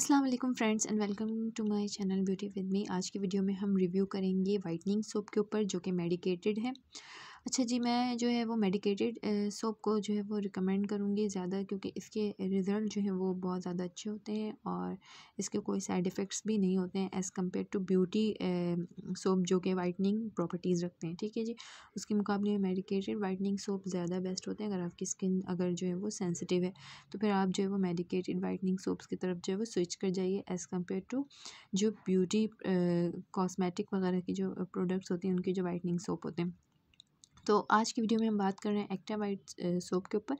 अस्सलाम वालेकुम friends and welcome to my channel beauty with me आज की वीडियो में हम रिव्यू करेंगे वाइटनिंग सोप के ऊपर जो कि मेडिकेटेड है अच्छा जी मैं जो है वो मेडिकेटेड सोप को जो है वो रिकमेंड करूँगी ज़्यादा क्योंकि इसके रिज़ल्ट जो हैं वो बहुत ज़्यादा अच्छे होते हैं और इसके कोई साइड इफ़ेक्ट्स भी नहीं होते हैं as compared to beauty soap जो कि वाइटनिंग प्रॉपर्टीज़ रखते हैं ठीक है जी उसके मुकाबले में मेडिकेटेड वाइटनिंग सोप ज़्यादा बेस्ट होते हैं अगर आपकी स्किन अगर जो है वो सेंसिटिव है तो फिर आप जो है वो मेडिकेटेड वाइटनिंग सोप्स की तरफ जो है वो स्विच कर जाइए एज़ कम्पेयर टू जो ब्यूटी कॉस्मेटिक वगैरह की जो प्रोडक्ट्स होती हैं उनकी जो वाइटनिंग सोप होते हैं तो आज की वीडियो में हम बात कर रहे हैं एक्टा वाइट सोप के ऊपर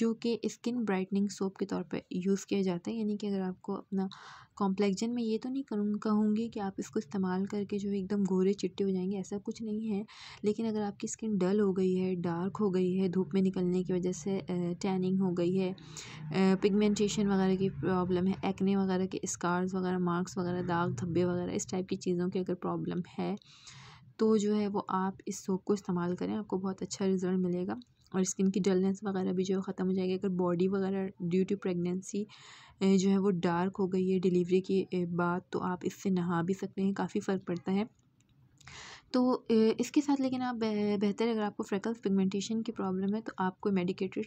जो कि स्किन ब्राइटनिंग सोप के तौर पर यूज़ किया जाता है यानी कि अगर आपको अपना कॉम्प्लेक्जन में ये तो नहीं करूँ कहूँगी कि आप इसको इस्तेमाल करके जो है एकदम गोरे चिट्टे हो जाएंगे ऐसा कुछ नहीं है लेकिन अगर आपकी स्किन डल हो गई है डार्क हो गई है धूप में निकलने की वजह से टैनिंग हो गई है पिगमेंटेशन वगैरह की प्रॉब्लम है एक्ने वगैरह के स्कार्स वगैरह मार्क्स वगैरह दाग धब्बे वगैरह इस टाइप की चीज़ों की अगर प्रॉब्लम है तो जो है वो आप इस सोप को इस्तेमाल करें आपको बहुत अच्छा रिज़ल्ट मिलेगा और स्किन की डलनेस वगैरह भी जो है ख़त्म हो जाएगी अगर बॉडी वगैरह ड्यू टू प्रेगनेंसी जो है वो डार्क हो गई है डिलीवरी के बाद तो आप इससे नहा भी सकते हैं काफ़ी फ़र्क पड़ता है तो इसके साथ लेकिन आप बेहतर अगर आपको फ्रेकल्स पिगमेंटेशन की प्रॉब्लम है तो आप कोई मेडिकेटेड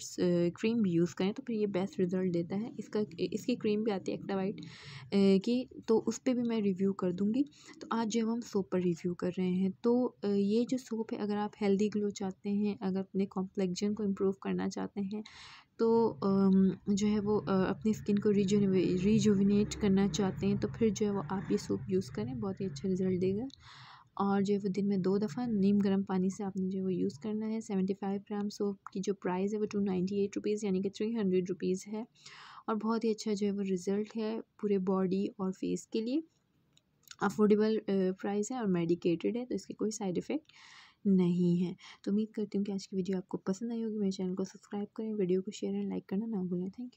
क्रीम भी यूज़ करें तो फिर ये बेस्ट रिजल्ट देता है इसका इसकी क्रीम भी आती है एक्टा वाइट की तो उस पर भी मैं रिव्यू कर दूँगी तो आज जब हम सोप पर रिव्यू कर रहे हैं तो ये जो सोप है अगर आप हेल्दी ग्लो चाहते हैं अगर अपने कॉम्प्लेक्जन को इम्प्रूव करना चाहते हैं तो जो है वो अपनी स्किन को रिजोविनेट करना चाहते हैं तो फिर जो है वो आप ये सोप यूज़ करें बहुत ही अच्छा रिज़ल्ट देगा और जो है वो दिन में दो दफ़ा नीम गर्म पानी से आपने जो है वो यूज़ करना है सेवेंटी फाइव ग्राम सोप की जो प्राइस है वो टू नाइन्टी एट रुपीज़ यानी कि थ्री हंड्रेड रुपीज़ है और बहुत ही अच्छा जो है वो रिज़ल्ट है पूरे बॉडी और फेस के लिए अफोर्डेबल प्राइस है और मेडिकेटेड है तो इसके कोई साइड इफ़ेक्ट नहीं है तो उम्मीद करती हूँ कि आज की वीडियो आपको पसंद आई होगी मेरे चैनल को सब्सक्राइब करें वीडियो को शेयर एंड लाइक करना ना भूलें थैंक यू